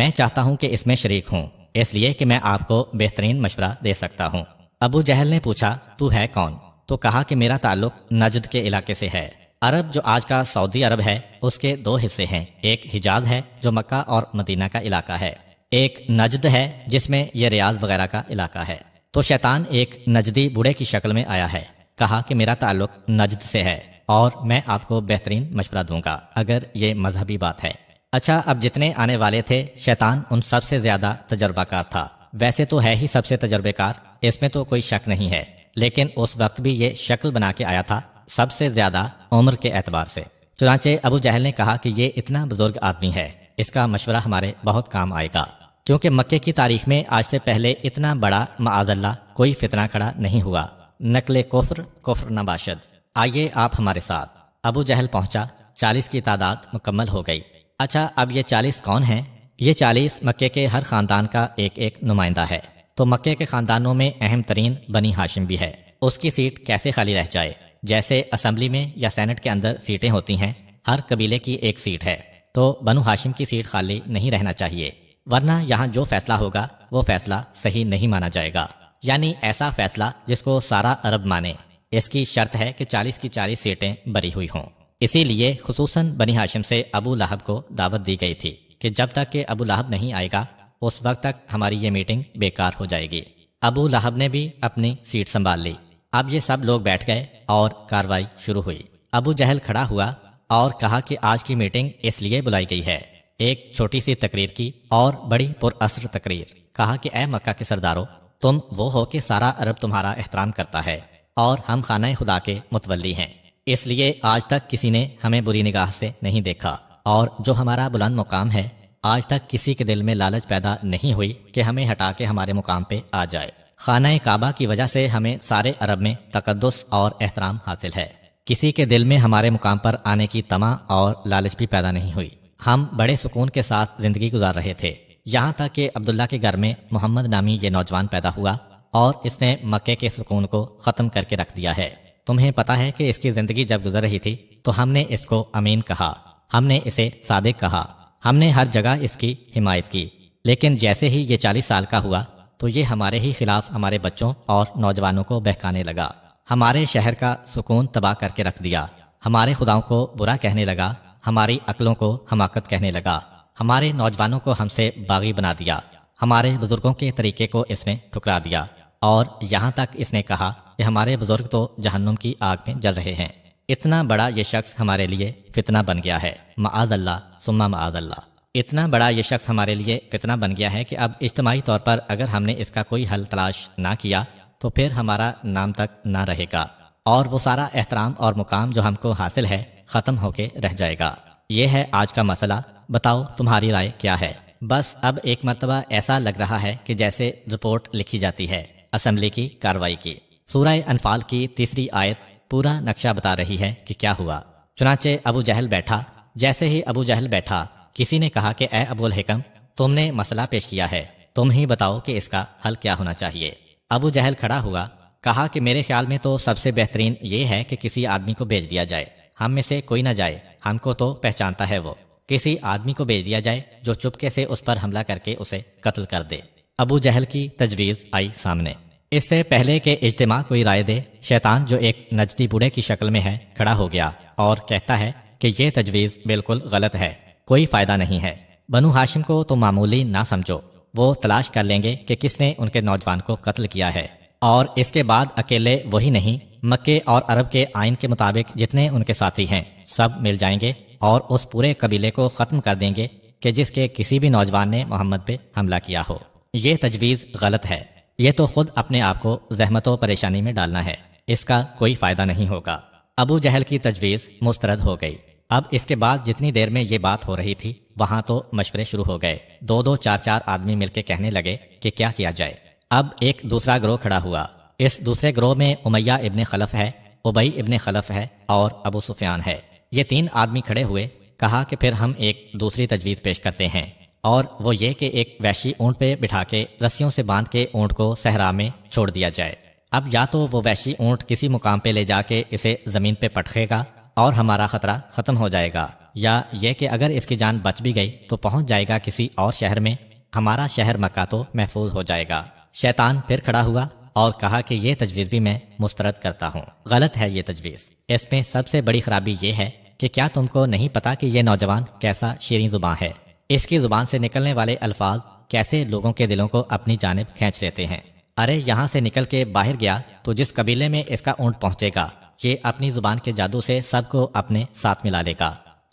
मैं चाहता हूँ कि इसमें शरीक हूँ इसलिए कि मैं आपको बेहतरीन मशवरा दे सकता हूँ अबू जहल ने पूछा तू है कौन तो कहा कि मेरा ताल्लुक नजद के इलाके से है अरब जो आज का सऊदी अरब है उसके दो हिस्से हैं एक हिजाज है जो मक्का और मदीना का इलाका है एक नजद है जिसमें यह रियाज वगैरह का इलाका है तो शैतान एक नजदी बूढ़े की शक्ल में आया है कहा कि मेरा ताल्लुक नजद से है और मैं आपको बेहतरीन मशवरा दूंगा अगर ये मजहबी बात है अच्छा अब जितने आने वाले थे शैतान उन सबसे ज्यादा तजर्बाकार था वैसे तो है ही सबसे तजर्बेकार इसमें तो कोई शक नहीं है लेकिन उस वक्त भी ये शक्ल बना के आया था सबसे ज्यादा उम्र के एतबार से चुनाचे अबू जहल ने कहा कि ये इतना बुजुर्ग आदमी है इसका मशवरा हमारे बहुत काम आएगा क्योंकि मक्के की तारीख में आज से पहले इतना बड़ा माजल्ला कोई फितना खड़ा नहीं हुआ नकल कुफ्र कुफ्र नबाशद आइए आप हमारे साथ अबू जहल पहुंचा चालीस की तादाद मुकम्मल हो गई अच्छा अब ये चालीस कौन है ये चालीस मक्के के हर ख़ानदान का एक एक नुमाइंदा है तो मक्के के ख़ानदानों में अहम तरीन बनी हाशिम भी है उसकी सीट कैसे खाली रह जाए जैसे असम्बली में या सेनेट के अंदर सीटें होती हैं हर कबीले की एक सीट है तो बनु हाशिम की सीट खाली नहीं रहना चाहिए वरना यहाँ जो फैसला होगा वो फैसला सही नहीं माना जाएगा यानी ऐसा फैसला जिसको सारा अरब माने इसकी शर्त है कि 40 की 40 सीटें बरी हुई हों इसीलिए खसूसन बनी हाशिम से अबू लाहब को दावत दी गई थी कि जब तक के अबू लाहब नहीं आएगा उस वक्त तक हमारी ये मीटिंग बेकार हो जाएगी अबू लाहब ने भी अपनी सीट संभाल ली अब ये सब लोग बैठ गए और कार्रवाई शुरू हुई अबू जहल खड़ा हुआ और कहा कि आज की मीटिंग इसलिए बुलाई गई है एक छोटी सी तकरीर की और बड़ी पुरअसर तकरीर कहा कि ए मक्का के सरदारों तुम वो हो कि सारा अरब तुम्हारा एहतराम करता है और हम खाना खुदा के मुतवली हैं इसलिए आज तक किसी ने हमें बुरी निगाह से नहीं देखा और जो हमारा बुलंद मुकाम है आज तक किसी के दिल में लालच पैदा नहीं हुई कि हमें हटा के हमारे मुकाम पे आ जाए खाना काबा की वजह से हमें सारे अरब में तकदस और एहतराम हासिल है किसी के दिल में हमारे मुकाम पर आने की तमा और लालच भी पैदा नहीं हुई हम बड़े सुकून के साथ जिंदगी गुजार रहे थे यहाँ तक कि अब्दुल्ला के घर में मोहम्मद नामी ये नौजवान पैदा हुआ और इसने मक्के के सुकून को ख़त्म करके रख दिया है तुम्हें पता है कि इसकी ज़िंदगी जब गुजर रही थी तो हमने इसको अमीन कहा हमने इसे सादिक कहा हमने हर जगह इसकी हिमायत की लेकिन जैसे ही ये चालीस साल का हुआ तो ये हमारे ही खिलाफ हमारे बच्चों और नौजवानों को बहकाने लगा हमारे शहर का सुकून तबाह करके रख दिया हमारे खुदाओं को बुरा कहने लगा हमारी अकलों को हमाकत कहने लगा हमारे नौजवानों को हमसे बागी बना दिया हमारे बुजुर्गों के तरीके को इसने ठुकरा दिया और यहाँ तक इसने कहा कि हमारे बुजुर्ग तो जहन्नुम की आग में जल रहे हैं इतना बड़ा ये शख्स हमारे लिए फितना बन गया है माजल्ला सुम्मा माजल्ला इतना बड़ा ये शख्स हमारे लिए फितना बन गया है कि अब इज्तमाही तौर पर अगर हमने इसका कोई हल तलाश ना किया तो फिर हमारा नाम तक ना रहेगा और वो सारा एहतराम और मुकाम जो हमको हासिल है खत्म होके रह जाएगा ये है आज का मसला बताओ तुम्हारी राय क्या है बस अब एक मरतबा ऐसा लग रहा है कि जैसे रिपोर्ट लिखी जाती है असम्बली की कार्रवाई की सूरह अनफाल की तीसरी आयत पूरा नक्शा बता रही है कि क्या हुआ चुनाचे अबू जहल बैठा जैसे ही अबू जहल बैठा किसी ने कहा कि ए अबुल हकम तुमने मसला पेश किया है तुम ही बताओ कि इसका हल क्या होना चाहिए अबू जहल खड़ा हुआ कहा कि मेरे ख्याल में तो सबसे बेहतरीन ये है कि किसी आदमी को भेज दिया जाए हम में से कोई ना जाए हमको तो पहचानता है वो किसी आदमी को भेज दिया जाए जो चुपके से उस पर हमला करके उसे कत्ल कर दे अबू जहल की तजवीज़ आई सामने इससे पहले के इज्तम कोई राय दे शैतान जो एक नजदी बूढ़े की शक्ल में है खड़ा हो गया और कहता है कि ये तजवीज़ बिल्कुल गलत है कोई फ़ायदा नहीं है बनु हाशिम को तो मामूली ना समझो वो तलाश कर लेंगे कि किसने उनके नौजवान को कत्ल किया है और इसके बाद अकेले वही नहीं मक्के और अरब के आइन के मुताबिक जितने उनके साथी हैं सब मिल जाएंगे और उस पूरे कबीले को ख़त्म कर देंगे कि जिसके किसी भी नौजवान ने मोहम्मद पे हमला किया हो ये तजवीज़ गलत है ये तो खुद अपने आप को जहमत व परेशानी में डालना है इसका कोई फ़ायदा नहीं होगा अबू जहल की तजवीज़ मुस्तरद हो गई अब इसके बाद जितनी देर में ये बात हो रही थी वहाँ तो मशवरे शुरू हो गए दो दो चार चार आदमी मिलके कहने लगे कि क्या किया जाए अब एक दूसरा ग्रोह खड़ा हुआ इस दूसरे ग्रोह में उमैया इब्ने खलफ है उबई इबन खलफ है और अबू सुफियान है ये तीन आदमी खड़े हुए कहा कि फिर हम एक दूसरी तजवीज़ पेश करते हैं और वो ये कि एक वैशी ऊंट पे बिठा के रस्सियों से बांध के ऊंट को सहरा में छोड़ दिया जाए अब या तो वो वैशी ऊंट किसी मुकाम पे ले जाके इसे ज़मीन पे पटखेगा और हमारा ख़तरा ख़त्म हो जाएगा या ये कि अगर इसकी जान बच भी गई तो पहुंच जाएगा किसी और शहर में हमारा शहर मक्का तो महफूज हो जाएगा शैतान फिर खड़ा हुआ और कहा कि ये तजवीज़ भी मैं मुस्तरद करता हूँ गलत है ये तजवीज़ इसमें सबसे बड़ी खराबी ये है कि क्या तुमको नहीं पता कि यह नौजवान कैसा शीरें ज़ुबान है इसकी ज़ुबान से निकलने वाले अल्फाज कैसे लोगों के दिलों को अपनी जानब खींच लेते हैं अरे यहाँ से निकल के बाहर गया तो जिस कबीले में इसका ऊँट पहुँचेगा ये अपनी ज़ुबान के जादू से सबको अपने साथ मिला लेगा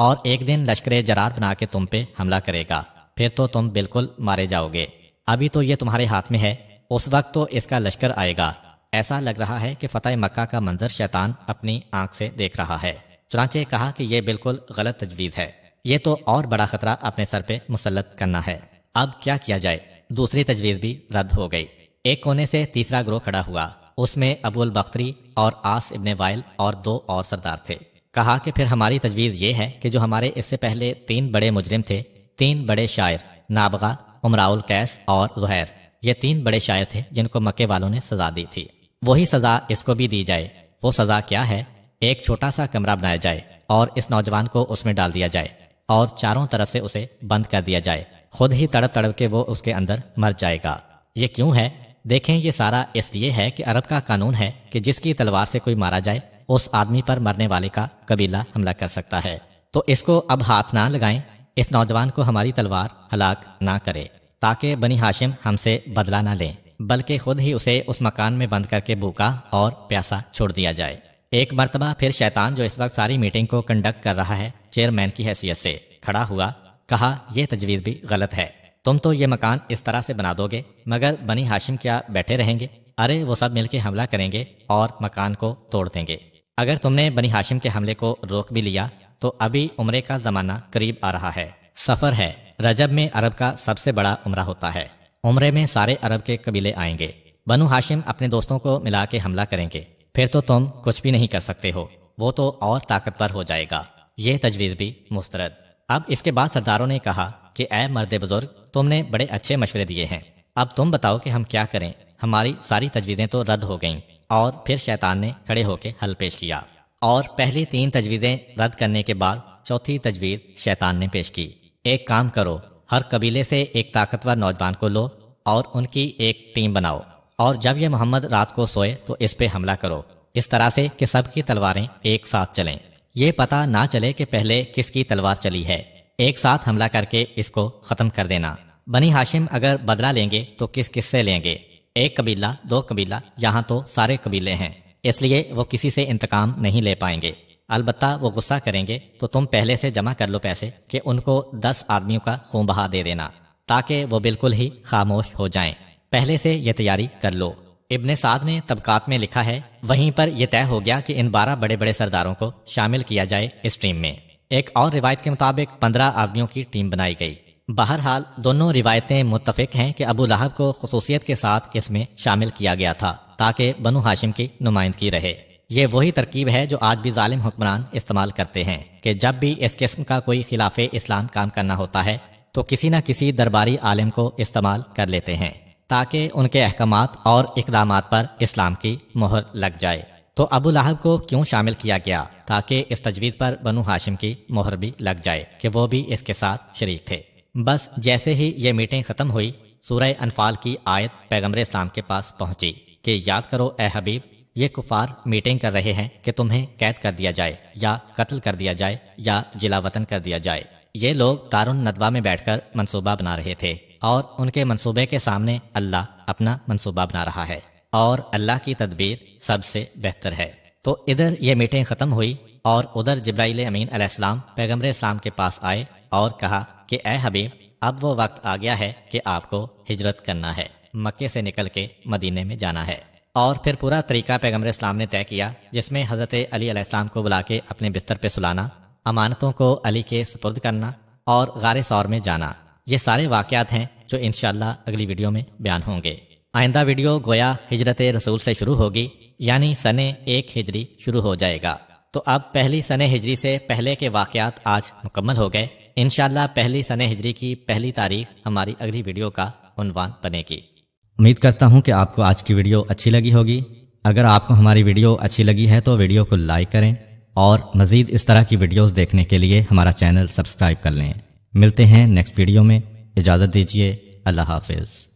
और एक दिन लश्कर जरार बना के तुम पे हमला करेगा फिर तो तुम बिल्कुल मारे जाओगे अभी तो ये तुम्हारे हाथ में है उस वक्त तो इसका लश्कर आएगा ऐसा लग रहा है कि फतेह मक्का का मंजर शैतान अपनी आंख से देख रहा है चुनाचे कहा कि यह बिल्कुल गलत तजवीज़ है ये तो और बड़ा खतरा अपने सर पे मुसलत करना है अब क्या किया जाए दूसरी तजवीज़ भी रद्द हो गई एक कोने से तीसरा ग्रोह खड़ा हुआ उसमें अबुल बख्तरी और आस इबन वायल और दो और सरदार थे कहा कि फिर हमारी तजवीज़ ये है कि जो हमारे इससे पहले तीन बड़े मुजरिम थे तीन बड़े शायर नाबगा उमराउल कैस और जहैर ये तीन बड़े शायर थे जिनको मक्के वालों ने सजा दी थी वही सजा इसको भी दी जाए वो सजा क्या है एक छोटा सा कमरा बनाया जाए और इस नौजवान को उसमें डाल दिया जाए और चारों तरफ से उसे बंद कर दिया जाए खुद ही तड़प तड़प के वो उसके अंदर मर जाएगा ये क्यों है देखें ये सारा इसलिए है कि अरब का कानून है कि जिसकी तलवार से कोई मारा जाए उस आदमी पर मरने वाले का कबीला हमला कर सकता है तो इसको अब हाथ ना लगाएं इस नौजवान को हमारी तलवार हलाक ना करे ताकि बनी हाशिम हमसे बदला ना लें बल्कि खुद ही उसे उस मकान में बंद करके भूखा और प्यासा छोड़ दिया जाए एक मरतबा फिर शैतान जो इस वक्त सारी मीटिंग को कंडक्ट कर रहा है चेयरमैन की हैसियत से खड़ा हुआ कहा यह तजवीज़ भी गलत है तुम तो ये मकान इस तरह से बना दोगे मगर बनी हाशिम क्या बैठे रहेंगे अरे वो सब मिलके हमला करेंगे और मकान को तोड़ देंगे अगर तुमने बनी हाशिम के हमले को रोक भी लिया तो अभी उम्र का ज़माना करीब आ रहा है सफ़र है रजब में अरब का सबसे बड़ा उम्र होता है उम्र में सारे अरब के कबीले आएंगे बनु हाशिम अपने दोस्तों को मिला के हमला करेंगे फिर तो तुम कुछ भी नहीं कर सकते हो वो तो और ताकतवर हो जाएगा ये तजवीज़ भी मुस्तरद अब इसके बाद सरदारों ने कहा कि ए मर्द बुजुर्ग तुमने बड़े अच्छे मशवरे दिए हैं अब तुम बताओ कि हम क्या करें हमारी सारी तजवीज़ें तो रद्द हो गईं और फिर शैतान ने खड़े होकर हल पेश किया और पहली तीन तजवीज़ें रद्द करने के बाद चौथी तजवीज़ शैतान ने पेश की एक काम करो हर कबीले से एक ताकतवर नौजवान को लो और उनकी एक टीम बनाओ और जब ये मोहम्मद रात को सोए तो इस पे हमला करो इस तरह से कि सबकी तलवारें एक साथ चलें ये पता ना चले कि पहले किसकी तलवार चली है एक साथ हमला करके इसको ख़त्म कर देना बनी हाशिम अगर बदला लेंगे तो किस किस से लेंगे एक कबीला दो कबीला यहाँ तो सारे कबीले हैं इसलिए वो किसी से इंतकाम नहीं ले पाएंगे अलबत् वो गुस्सा करेंगे तो तुम पहले से जमा कर लो पैसे कि उनको दस आदमियों का खून बहा दे देना ताकि वो बिल्कुल ही खामोश हो जाएं। पहले से ये तैयारी कर लो इब्ने साद ने तबकात में लिखा है वहीं पर यह तय हो गया कि इन बारह बड़े बड़े सरदारों को शामिल किया जाए इस टीम में एक और रिवायत के मुताबिक पंद्रह आदमियों की टीम बनाई गई बहरहाल दोनों रिवायतें मुतफिक हैं कि अबू लहब को खसूसियत के साथ इसमें शामिल किया गया था ताकि बनु हाशिम की नुमाइंदगी रहे ये वही तरकीब है जो आज भी ालिम हुक्मरान इस्तेमाल करते हैं कि जब भी इस किस्म का कोई खिलाफ इस्लाम काम करना होता है तो किसी न किसी दरबारी आलिम को इस्तेमाल कर लेते हैं ताकि उनके अहकाम और इकदाम पर इस्लाम की मोहर लग जाए तो अबू लाहब को क्यों शामिल किया गया ताकि इस तजवीज़ पर बनु हाशिम की मोहर भी लग जाए कि वो भी इसके साथ शरीक थे बस जैसे ही ये मीटिंग ख़त्म हुई सूरह अनफाल की आयत पैगम्बर इस्लाम के पास पहुंची कि याद करो ए हबीब ये कुफार मीटिंग कर रहे हैं कि तुम्हें कैद कर दिया जाए या कत्ल कर दिया जाए या जिला वतन कर दिया जाए ये लोग तारुन नदवा में बैठकर मंसूबा बना रहे थे और उनके मंसूबे के सामने अल्लाह अपना मंसूबा बना रहा है और अल्लाह की तदबीर सबसे बेहतर है तो इधर ये मीटिंग ख़त्म हुई और उधर जब्राइल अमीन अलैहिस्सलाम पैगम्बर इस्लाम के पास आए और कहा कि ए हबीब अब वो वक्त आ गया है कि आपको हिजरत करना है मक्के से निकल के मदीने में जाना है और फिर पूरा तरीका पैगम्बर इस्लाम ने तय किया जिसमें हज़रत अली अलैहिस्सलाम को बुला के अपने बिस्तर पर सुलाना अमानतों को अली के सुपुर्द करना और गार सौर में जाना ये सारे वाक़ात हैं जो इन अगली वीडियो में बयान होंगे आइंदा वीडियो गोया हिजरत रसूल से शुरू होगी यानी सन एक हिजरी शुरू हो जाएगा तो अब पहली सन हिजरी से पहले के वाक़ात आज मुकम्मल हो गए इनशाला पहली सन हिजरी की पहली तारीख हमारी अगली वीडियो का उनवान बनेगी उम्मीद करता हूँ कि आपको आज की वीडियो अच्छी लगी होगी अगर आपको हमारी वीडियो अच्छी लगी है तो वीडियो को लाइक करें और मज़ीद इस तरह की वीडियोस देखने के लिए हमारा चैनल सब्सक्राइब कर लें मिलते हैं नेक्स्ट वीडियो में इजाज़त दीजिए अल्लाह हाफिज़